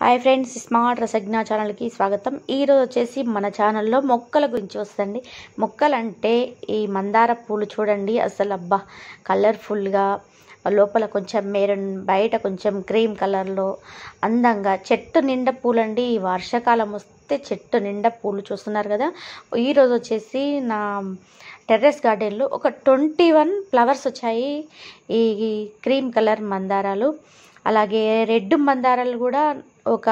hi friends smart రసజ్ఞా ఛానల్కి స్వాగతం ఈరోజు వచ్చేసి మన ఛానల్లో మొక్కల గురించి వస్తుంది మొక్కలంటే ఈ మందార పూలు చూడండి అసలు అబ్బా కలర్ఫుల్గా లోపల కొంచెం మెరూన్ బయట కొంచెం క్రీమ్ కలర్లో అందంగా చెట్టు నిండా పూలండి ఈ వర్షాకాలం వస్తే చెట్టు నిండా పూలు చూస్తున్నారు కదా ఈరోజు వచ్చేసి నా టెర్రస్ గార్డెన్లో ఒక ట్వంటీ వన్ ఫ్లవర్స్ వచ్చాయి ఈ క్రీమ్ కలర్ మందారాలు అలాగే రెడ్ మందారాలు కూడా ఒక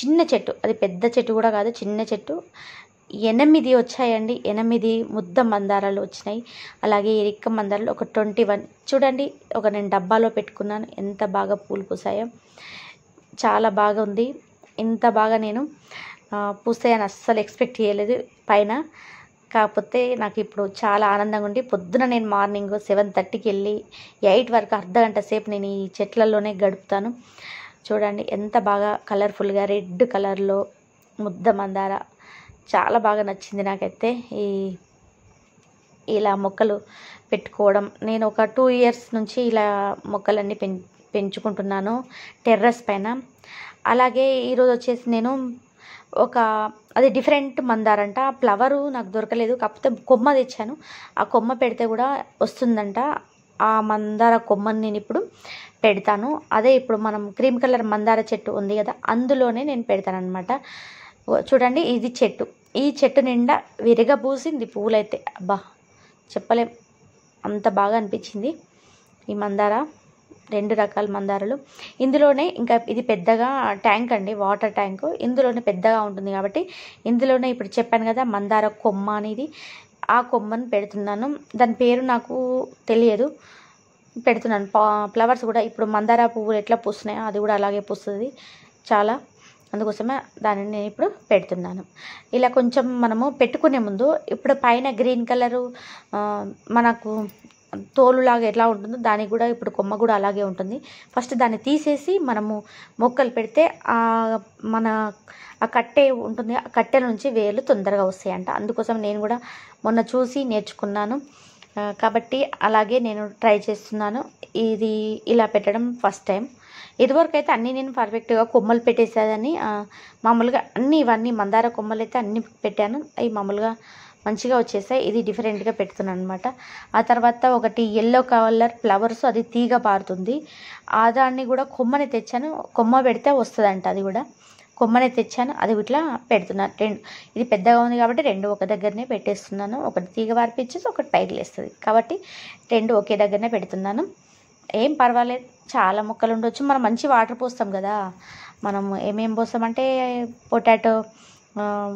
చిన్న చెట్టు అది పెద్ద చెట్టు కూడా కాదు చిన్న చెట్టు ఎనిమిది వచ్చాయండి ఎనిమిది ముద్ద మందారాలు వచ్చినాయి అలాగే ఎరిక్క మందారాలు ఒక ట్వంటీ వన్ చూడండి ఒక నేను డబ్బాలో పెట్టుకున్నాను ఎంత బాగా పూలు పూసాయో చాలా బాగా ఉంది ఇంత బాగా నేను పూసాయని అస్సలు ఎక్స్పెక్ట్ చేయలేదు పైన కాకపోతే నాకు ఇప్పుడు చాలా ఆనందంగా ఉండి పొద్దున నేను మార్నింగ్ సెవెన్ థర్టీకి వెళ్ళి ఎయిట్ వరకు అర్ధ గంట సేపు నేను ఈ చెట్లలోనే గడుపుతాను చూడండి ఎంత బాగా కలర్ఫుల్గా రెడ్ కలర్లో ముద్ద మందార చాలా బాగా నచ్చింది నాకైతే ఈ ఇలా మొక్కలు పెట్టుకోవడం నేను ఒక టూ ఇయర్స్ నుంచి ఇలా మొక్కలన్నీ పెం పెంచుకుంటున్నాను టెర్రస్ పైన అలాగే ఈరోజు వచ్చేసి నేను ఒక అది డిఫరెంట్ మందారంట ఫ్లవరు నాకు దొరకలేదు కాకపోతే కొమ్మ తెచ్చాను ఆ కొమ్మ పెడితే కూడా వస్తుందంట ఆ మందార కొమ్మని నేను ఇప్పుడు పెడతాను అదే ఇప్పుడు మనం క్రీమ్ కలర్ మందార చెట్టు ఉంది కదా అందులోనే నేను పెడతాను అనమాట చూడండి ఇది చెట్టు ఈ చెట్టు నిండా విరగబూసింది పూలైతే అబ్బా చెప్పలేం అంత బాగా అనిపించింది ఈ మందార రెండు రకాల మందారలు ఇందులోనే ఇంకా ఇది పెద్దగా ట్యాంక్ అండి వాటర్ ట్యాంక్ ఇందులోనే పెద్దగా ఉంటుంది కాబట్టి ఇందులోనే ఇప్పుడు చెప్పాను కదా మందార కొమ్మ అనేది ఆ కొమ్మను పెడుతున్నాను దాని పేరు నాకు తెలియదు పెడుతున్నాను ఫ్లవర్స్ కూడా ఇప్పుడు మందార పువ్వులు ఎట్లా పూస్తున్నాయో అది కూడా అలాగే పూస్తుంది చాలా అందుకోసమే దానిని నేను ఇప్పుడు పెడుతున్నాను ఇలా కొంచెం మనము పెట్టుకునే ముందు ఇప్పుడు పైన గ్రీన్ కలరు మనకు తోలులాగా ఎట్లా ఉంటుందో దానికి కూడా ఇప్పుడు కొమ్మ కూడా అలాగే ఉంటుంది ఫస్ట్ దాన్ని తీసేసి మనము మొక్కలు పెడితే మన ఆ కట్టె ఉంటుంది ఆ కట్టె నుంచి వేలు తొందరగా వస్తాయంట అందుకోసం నేను కూడా మొన్న చూసి నేర్చుకున్నాను కాబట్టి అలాగే నేను ట్రై చేస్తున్నాను ఇది ఇలా పెట్టడం ఫస్ట్ టైం ఇదివరకు అయితే అన్నీ నేను పర్ఫెక్ట్గా కొమ్మలు పెట్టేసేదని మామూలుగా అన్ని ఇవన్నీ మందార కొమ్మలు అయితే అన్ని పెట్టాను అవి మామూలుగా మంచిగా వచ్చేసాయి ఇది డిఫరెంట్గా పెడుతున్నాను అనమాట ఆ తర్వాత ఒకటి ఎల్లో కలర్ ఫ్లవర్స్ అది తీగ పారుతుంది ఆ దాన్ని కూడా కొమ్మని తెచ్చాను కొమ్మ పెడితే వస్తుందంట అది కూడా కొమ్మని తెచ్చాను అది ఇట్లా పెడుతున్నాను రెండు ఇది పెద్దగా ఉంది కాబట్టి రెండు ఒక దగ్గరనే పెట్టేస్తున్నాను ఒకటి తీగ వార్పించేసి ఒకటి పైకి లేస్తుంది కాబట్టి రెండు ఒకే దగ్గరనే పెడుతున్నాను ఏం పర్వాలేదు చాలా మొక్కలు ఉండొచ్చు మనం మంచి వాటర్ పోస్తాం కదా మనం ఏమేం పోస్తామంటే పొటాటో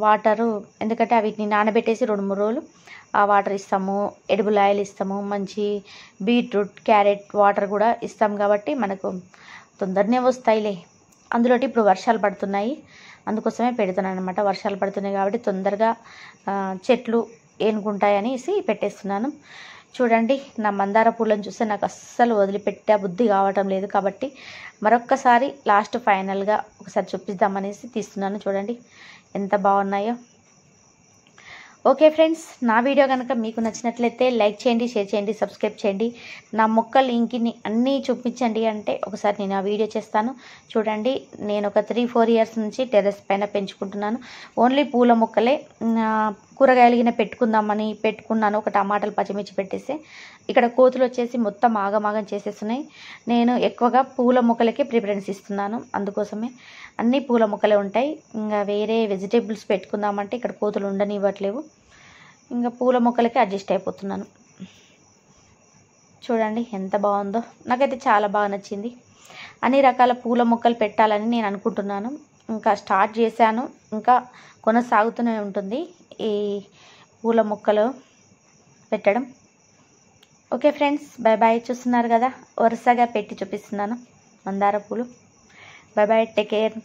వాటరు ఎందుకంటే వీటిని నానబెట్టేసి రెండు మూడు రోజులు ఆ వాటర్ ఇస్తాము ఎడుబుల్ ఆయిల్ ఇస్తాము మంచి బీట్రూట్ క్యారెట్ వాటర్ కూడా ఇస్తాం కాబట్టి మనకు తొందరనే వస్తాయిలే అందులోటి ఇప్పుడు వర్షాలు పడుతున్నాయి అందుకోసమే పెడుతున్నాను అనమాట వర్షాలు పడుతున్నాయి కాబట్టి తొందరగా చెట్లు ఏనుకుంటాయనేసి పెట్టేస్తున్నాను చూడండి నా మందార పూలను చూస్తే నాకు అస్సలు వదిలిపెట్టే బుద్ధి కావటం లేదు కాబట్టి మరొక్కసారి లాస్ట్ ఫైనల్గా ఒకసారి చూపిద్దామనేసి తీస్తున్నాను చూడండి ఎంత బాగున్నాయో ఓకే ఫ్రెండ్స్ నా వీడియో కనుక మీకు నచ్చినట్లయితే లైక్ చేయండి షేర్ చేయండి సబ్స్క్రైబ్ చేయండి నా మొక్కలు ఇంకిని అన్నీ చూపించండి అంటే ఒకసారి నేను ఆ వీడియో చేస్తాను చూడండి నేను ఒక త్రీ ఫోర్ ఇయర్స్ నుంచి టెర్రస్ పైన పెంచుకుంటున్నాను ఓన్లీ పూల మొక్కలే కూరగాయలు గిన్నె పెట్టుకుందామని పెట్టుకున్నాను ఒక టమాటాలు పచ్చిమిర్చి పెట్టేసి ఇక్కడ కోతులు వచ్చేసి మొత్తం ఆగమాగం చేసేస్తున్నాయి నేను ఎక్కువగా పూల మొక్కలకే ప్రిఫరెన్స్ ఇస్తున్నాను అందుకోసమే అన్ని పూల మొక్కలే ఉంటాయి ఇంకా వేరే వెజిటేబుల్స్ పెట్టుకుందామంటే ఇక్కడ కోతులు ఉండనివ్వట్లేవు ఇంకా పూల మొక్కలకే అడ్జస్ట్ అయిపోతున్నాను చూడండి ఎంత బాగుందో నాకైతే చాలా బాగా నచ్చింది అన్ని రకాల పూల మొక్కలు పెట్టాలని నేను అనుకుంటున్నాను ఇంకా స్టార్ట్ చేశాను ఇంకా కొనసాగుతూనే ఉంటుంది ఈ పూల మొక్కలు పెట్టడం ఓకే ఫ్రెండ్స్ బాయ్ బాయ్ చూస్తున్నారు కదా వరుసగా పెట్టి చూపిస్తున్నాను మందార పూలు బాయ్ బాయ్ టేక్ కేర్